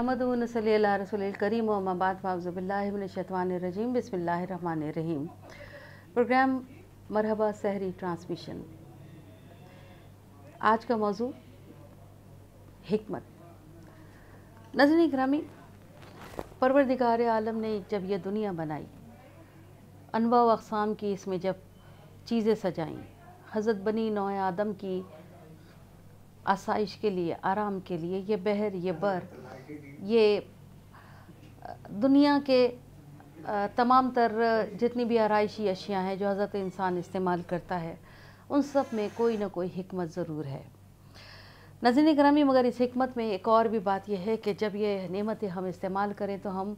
अहमदनसलीम अमाबाद वावज़बिल्लाशतवानरजीम बसमीम प्रोग्राम मरहबा सहरी ट्रांसमिशन आज का मौजू हमत नजर ग्रामी परवरदिगार आलम ने जब यह दुनिया बनाई अनवा अकसाम की इसमें जब चीज़ें सजाईं हजरत बनी नौ आदम की आसाइश के लिए आराम के लिए यह बहर ये बर ये दुनिया के तमाम तर जितनी भी आरइशी अशियाँ हैं जो हज़रत इंसान इस्तेमाल करता है उन सब में कोई ना कोई हमत ज़रूर है नजर ग्रामी मगर इस हमत में एक और भी बात यह है कि जब ये नमतें हम इस्तेमाल करें तो हम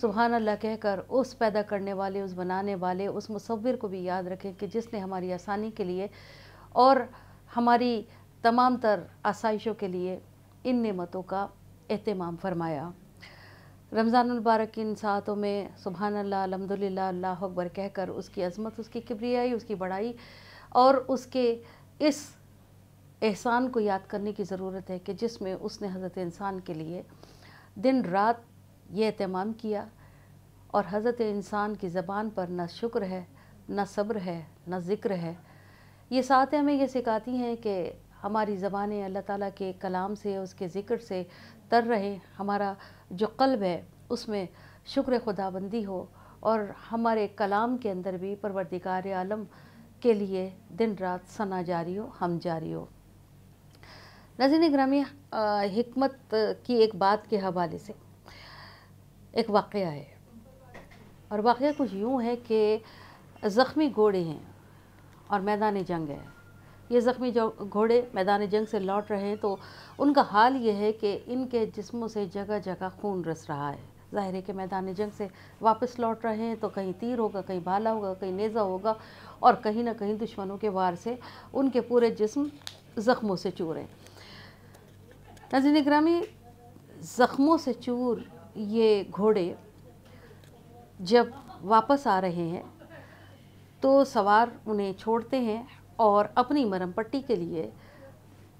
सुबह अल्लाह कहकर उस पैदा करने वाले उस बनाने वाले उस मुसविर को भी याद रखें कि जिसने हमारी आसानी के लिए और हमारी तमाम तर आसाइशों के लिए इन नमतों का अहतमाम फरमाया रमज़ानमबारक इन सातों में सुबहान अल्लाह अलहमदिल्ला अल्लाह अकबर कहकर उसकी अजमत उसकी किबरियाई उसकी बड़ाई और उसके इस एहसान को याद करने की ज़रूरत है कि जिसमें उसने हज़रत इंसान के लिए दिन रात ये अहतमाम किया और हज़रत इंसान की ज़बान पर ना शुक्र है ना सब्र है ना ज़िक्र है ये सातें हमें ये सिखाती हैं कि हमारी ज़बानें अल्लाह ताला के कलाम से उसके ज़िक्र से तर रहे हमारा जो कल्ब है उसमें शुक्र खुदाबंदी हो और हमारे कलाम के अंदर भी परवरदिकार आलम के लिए दिन रात सना जारी हो हम जारी हो नजीन ग्रामी हमत की एक बात के हवाले से एक वाक़ है और वाक़ कुछ यूँ है कि ज़ख्मी घोड़े हैं और मैदान जंग है ये ज़ख्मी जो घोड़े मैदान जंग से लौट रहे हैं तो उनका हाल ये है कि इनके जिस्मों से जगह जगह खून रस रहा है ज़ाहिर है कि मैदान जंग से वापस लौट रहे हैं तो कहीं तीर होगा कहीं भाला होगा कहीं नेज़ा होगा और कहीं ना कहीं दुश्मनों के वार से उनके पूरे जिस्म ज़ख्मों से चूर हैं नजीन ग्रामी ज़ख्मों से चूर ये घोड़े जब वापस आ रहे हैं तो सवार उन्हें छोड़ते हैं और अपनी मरम पट्टी के लिए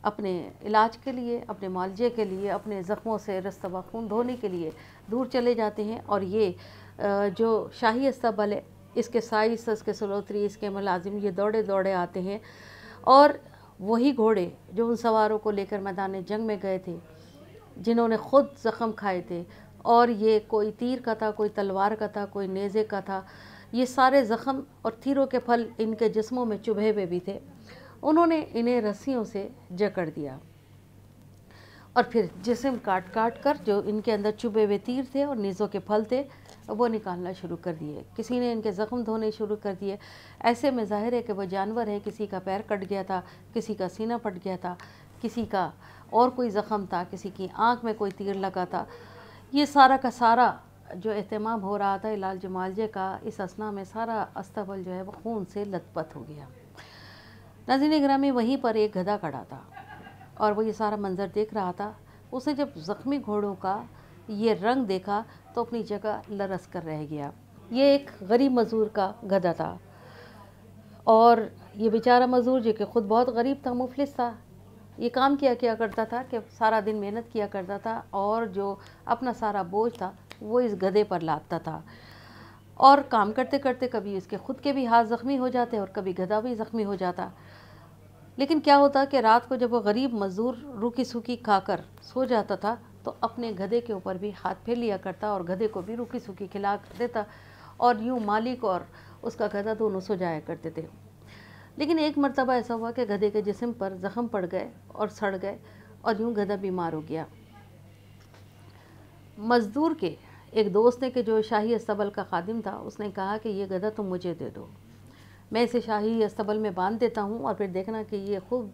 अपने इलाज के लिए अपने मुआवजे के लिए अपने ज़ख्मों से रस्तवा खून धोने के लिए दूर चले जाते हैं और ये जो शाही अस्तबल है इसके साइस इसके सलोत्री इसके मुलाजिम ये दौड़े दौड़े आते हैं और वही घोड़े जो उन सवारों को लेकर मैदान जंग में गए थे जिन्होंने ख़ुद ज़ख़म खाए थे और ये कोई तीर का था कोई तलवार का था कोई नेज़े का था ये सारे ज़ख़म और तीरों के फल इनके जिस्मों में चुभे हुए भी थे उन्होंने इन्हें रस्सियों से जकड़ दिया और फिर जिसम काट काट कर जो इनके अंदर चुभे हुए तीर थे और नीज़ों के फल थे वो निकालना शुरू कर दिए किसी ने इनके ज़ख्म धोने शुरू कर दिए ऐसे में ज़ाहिर है कि वो जानवर है किसी का पैर कट गया था किसी का सीना फट गया था किसी का और कोई ज़ख़म था किसी की आँख में कोई तीर लगा था ये सारा का सारा जो अहतमाम हो रहा था लाल जमालजे का इस असना में सारा अस्तबल जो है वो खून से लतपथ हो गया नजीन में वहीं पर एक गधा खड़ा था और वो ये सारा मंज़र देख रहा था उसे जब ज़ख्मी घोड़ों का ये रंग देखा तो अपनी जगह लरस कर रह गया ये एक गरीब मज़दूर का गधा था और ये बेचारा मज़दूर जो कि ख़ुद बहुत गरीब था मुफलिस था ये काम किया किया करता था कि सारा दिन मेहनत किया करता था और जो अपना सारा बोझ था वो इस गधे पर लादता था और काम करते करते कभी इसके खुद के भी हाथ ज़ख्मी हो जाते और कभी गधा भी ज़ख्मी हो जाता लेकिन क्या होता कि रात को जब वो गरीब मज़दूर रूखी सूखी खाकर सो जाता था तो अपने गधे के ऊपर भी हाथ फेर लिया करता और गधे को भी रूखी सूखी खिला देता और यूँ मालिक और उसका गधा दोनों सो जाया करते थे लेकिन एक मरतबा ऐसा हुआ कि गधे के जिसम पर ज़ख़म पड़ गए और सड़ गए और यूँ गधा बीमार हो गया मज़दूर के एक दोस्त ने कि जो शाही अस्तबल का खादिम था उसने कहा कि ये गधा तुम मुझे दे दो मैं इसे शाही अस्तबल में बांध देता हूँ और फिर देखना कि ये खूब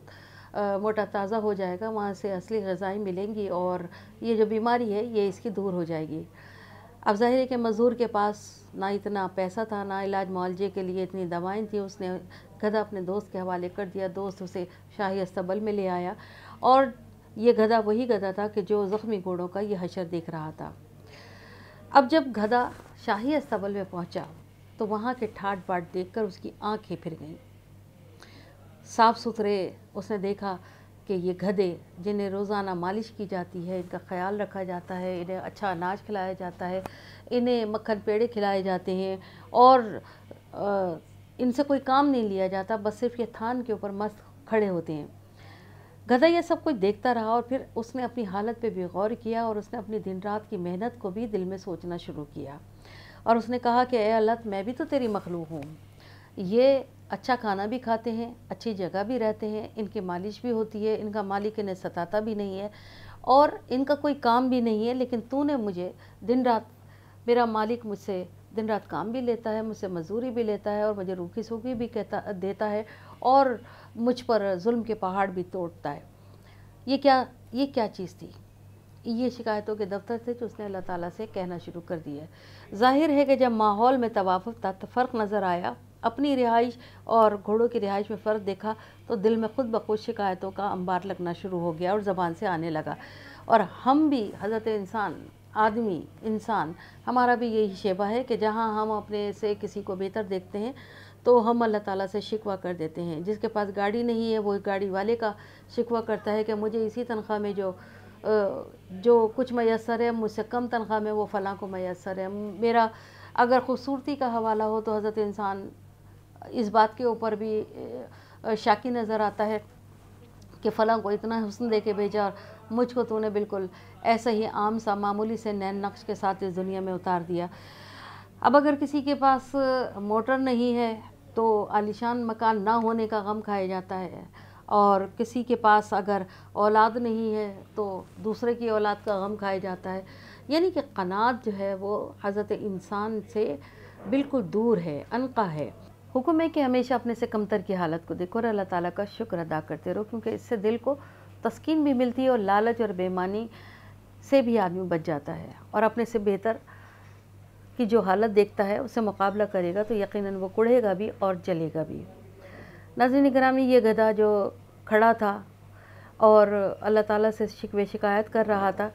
मोटा ताज़ा हो जाएगा वहाँ से असली गज़ाएँ मिलेंगी और ये जो बीमारी है ये इसकी दूर हो जाएगी अब ज़ाहिर है कि मज़दूर के पास ना इतना पैसा था ना इलाज मुआवजे के लिए इतनी दवाएँ थी उसने गधा अपने दोस्त के हवाले कर दिया दोस्त उसे शाही अस्तबल में ले आया और ये गधा वही गधा था कि जो ज़ख्मी घोड़ों का ये हशर देख रहा था अब जब गधा शाही अस्तबल में पहुंचा तो वहाँ के ठाट बाट देखकर उसकी आंखें फिर गईं साफ सुथरे उसने देखा कि ये गधे जिन्हें रोज़ाना मालिश की जाती है इनका ख्याल रखा जाता है इन्हें अच्छा अनाज खिलाया जाता है इन्हें मक्खन पेड़े खिलाए जाते हैं और इनसे कोई काम नहीं लिया जाता बस सिर्फ ये थान के ऊपर मस्त खड़े होते हैं गधा यह सब कुछ देखता रहा और फिर उसने अपनी हालत पे भी गौर किया और उसने अपनी दिन रात की मेहनत को भी दिल में सोचना शुरू किया और उसने कहा कि ए अल्लाह मैं भी तो तेरी मखलूक हूँ ये अच्छा खाना भी खाते हैं अच्छी जगह भी रहते हैं इनकी मालिश भी होती है इनका मालिक इन्हें सताता भी नहीं है और इनका कोई काम भी नहीं है लेकिन तूने मुझे दिन रात मेरा मालिक मुझसे दिन रात काम भी लेता है मुझसे मजदूरी भी लेता है और मुझे रूखी सूखी भी कहता देता है और मुझ पर जुल्म के पहाड़ भी तोड़ता है ये क्या ये क्या चीज़ थी ये शिकायतों के दफ्तर थे जो उसने अल्लाह ताला से कहना शुरू कर दिया है जाहिर है कि जब माहौल में तवाफ़ था तो फ़र्क नज़र आया अपनी रिहाइश और घोड़ों की रिहाइश में फ़र्क देखा तो दिल में खुद बखुद शिकायतों का अंबार लगना शुरू हो गया और ज़बान से आने लगा और हम भी हज़रत इंसान आदमी इंसान हमारा भी यही शेबा है कि जहाँ हम अपने से किसी को बेहतर देखते हैं तो हम अल्लाह ताला से शिकवा कर देते हैं जिसके पास गाड़ी नहीं है वो गाड़ी वाले का शिकवा करता है कि मुझे इसी तनख्वाह में जो जो कुछ मैसर है मुझसे कम तनख्वाह में वो फ़लाँ को मैसर है मेरा अगर ख़ूबसूरती का हवाला हो तो हज़रत इंसान इस बात के ऊपर भी शाकी नज़र आता है कि फ़लाँ को इतना हसन दे के भेजा और मुझको तूने बिल्कुल ऐसे ही आम सा मामूली से नैन नक्श के साथ इस दुनिया में उतार दिया अब अगर किसी के पास मोटर नहीं है तो आलिशान मकान ना होने का गम खाया जाता है और किसी के पास अगर औलाद नहीं है तो दूसरे की औलाद का गम खाया जाता है यानी कि कनात जो है वो हज़रत इंसान से बिल्कुल दूर है अनका है हुक्म है कि हमेशा अपने से कमतर की हालत को देखो और अल्लाह ताला का शुक्र अदा करते रहो क्योंकि इससे दिल को तस्कीन भी मिलती है और लालच और बेमानी से भी आदमी बच जाता है और अपने से बेहतर की जो हालत देखता है उससे मुकाबला करेगा तो यकीनन वो कुढ़ेगा भी और जलेगा भी नजर निगरानी ये गधा जो खड़ा था और अल्लाह ताला से शिकवे शिकायत कर रहा था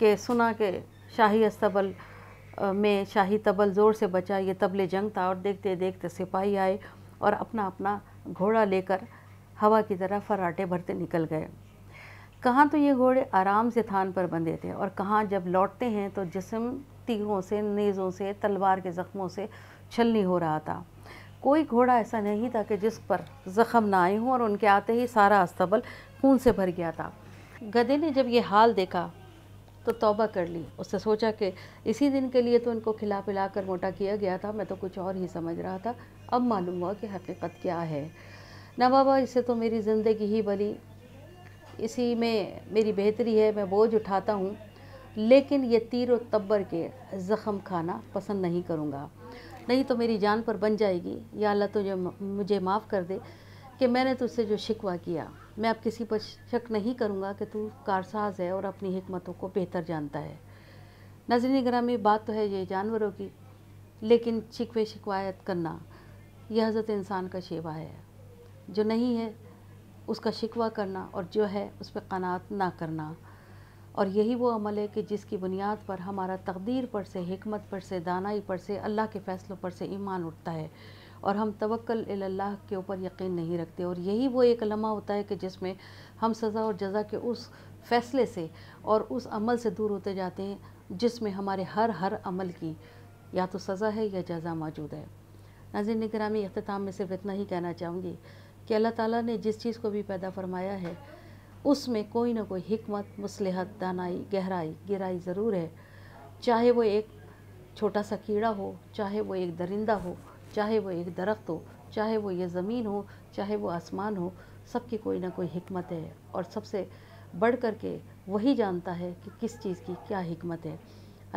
कि सुना के शाही अस्तबल में शाही तबल ज़ोर से बचा ये तबले जंग था और देखते देखते सिपाही आए और अपना अपना घोड़ा लेकर हवा की तरह फराटे भरते निकल गए कहाँ तो ये घोड़े आराम से थान पर बंधे थे और कहाँ जब लौटते हैं तो जिसम तीरों से नेज़ों से तलवार के ज़ख्मों से छलनी हो रहा था कोई घोड़ा ऐसा नहीं था कि जिस पर ज़ख्म ना आए हों और उनके आते ही सारा अस्तबल खून से भर गया था गधे ने जब ये हाल देखा तो तौबा कर ली उसने सोचा कि इसी दिन के लिए तो इनको खिला पिला कर मोटा किया गया था मैं तो कुछ और ही समझ रहा था अब मालूम हुआ कि हकीकत क्या है ना बाबा इससे तो मेरी ज़िंदगी ही भली इसी में मेरी बेहतरी है मैं बोझ उठाता हूँ लेकिन ये तीर और तब्बर के ज़ख़म खाना पसंद नहीं करूँगा नहीं तो मेरी जान पर बन जाएगी या अल्लाह तुझे मुझे माफ़ कर दे कि मैंने तुझसे जो शिकवा किया मैं अब किसी पर शक नहीं करूँगा कि तू कारसाज है और अपनी हमतों को बेहतर जानता है नजर में बात तो है ये जानवरों की लेकिन शिकवे शिकवायत करना यह हज़रत इंसान का शेवा है जो नहीं है उसका शिकवा करना और जो है उस पर कनात ना करना और यही वो अमल है कि जिसकी बुनियाद पर हमारा तकदीर पर से हमत पर से दानाई पर से अल्लाह के फ़ैसलों पर से ईमान उठता है और हम तवक्ल अल्लाह के ऊपर यकीन नहीं रखते और यही वो एक लम्हा होता है कि जिसमें हम सज़ा और जजा के उस फ़ैसले से और उस अमल से दूर होते जाते हैं जिसमें हमारे हर हर अमल की या तो सज़ा है या जजा मौजूद है नज़र निगरामी अख्ताम में सिर्फ इतना ही कहना चाहूँगी कि अल्लाह ताला ने जिस चीज़ को भी पैदा फरमाया है उसमें कोई ना कोई हमत मसलहत दानाई गहराई गहराई ज़रूर है चाहे वो एक छोटा सा कीड़ा हो चाहे वो एक दरिंदा हो चाहे वो एक दरख्त हो चाहे वो ये ज़मीन हो चाहे वो आसमान हो सबकी कोई ना कोई हमत है और सबसे बढ़ कर के वही जानता है कि किस चीज़ की क्या हमत है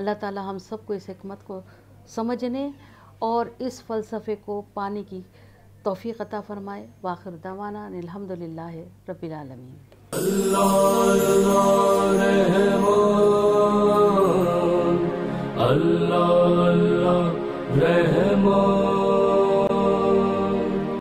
अल्लाह ताला हम सबको इस हमत को समझने और इस फ़लसफ़े को पाने की तोफ़ी अता फ़रमाए वाखिर दवाना अलहमदिल्ला रबीआलमीन अल्लाह अल्लाह रहमान